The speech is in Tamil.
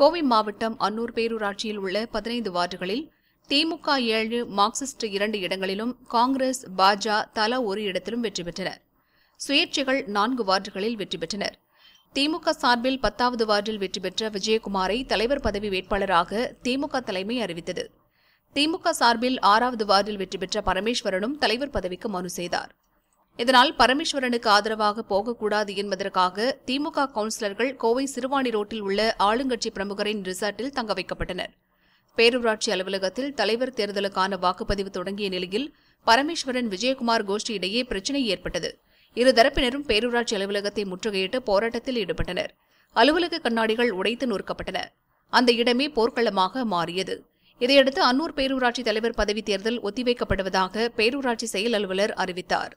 கோவை மாவட்டம் அன்னூர் பேரூராட்சியில் உள்ள பதினைந்து வார்டுகளில் திமுக ஏழு மார்க்சிஸ்ட் இரண்டு இடங்களிலும் காங்கிரஸ் பாஜா தலா ஒரு இடத்திலும் வெற்றி பெற்றனர் சுயேட்சைகள் நான்கு வார்டுகளில் வெற்றி பெற்றனர் திமுக சார்பில் பத்தாவது வார்டில் வெற்றி பெற்ற விஜயகுமாரை தலைவர் பதவி வேட்பாளராக திமுக தலைமை அறிவித்தது திமுக சார்பில் ஆறாவது வார்டில் வெற்றி பெற்ற பரமேஸ்வரனும் தலைவர் பதவிக்கு மனு செய்தார் இதனால் பரமேஸ்வரனுக்கு ஆதரவாக போகக்கூடாது என்பதற்காக திமுக கவுன்சிலர்கள் கோவை சிறுவாணி ரோட்டில் உள்ள ஆளுங்கட்சி பிரமுகரின் ரிசார்ட்டில் தங்க வைக்கப்பட்டனர் பேரூராட்சி அலுவலகத்தில் தலைவர் தேர்தலுக்கான வாக்குப்பதிவு தொடங்கிய நிலையில் பரமேஸ்வரன் விஜயகுமார் கோஷ்டி இடையே பிரச்சினை ஏற்பட்டது இருதரப்பினரும் பேரூராட்சி அலுவலகத்தை முற்றுகையிட்டு போராட்டத்தில் ஈடுபட்டனர் அலுவலக கண்ணாடிகள் உடைத்து நொறுக்கப்பட்டன அந்த இடமே போர்க்களமாக மாறியது இதையடுத்து அன்னூர் பேரூராட்சி தலைவர் பதவி தேர்தல் ஒத்திவைக்கப்படுவதாக பேரூராட்சி செயல் அலுவலர் அறிவித்தார்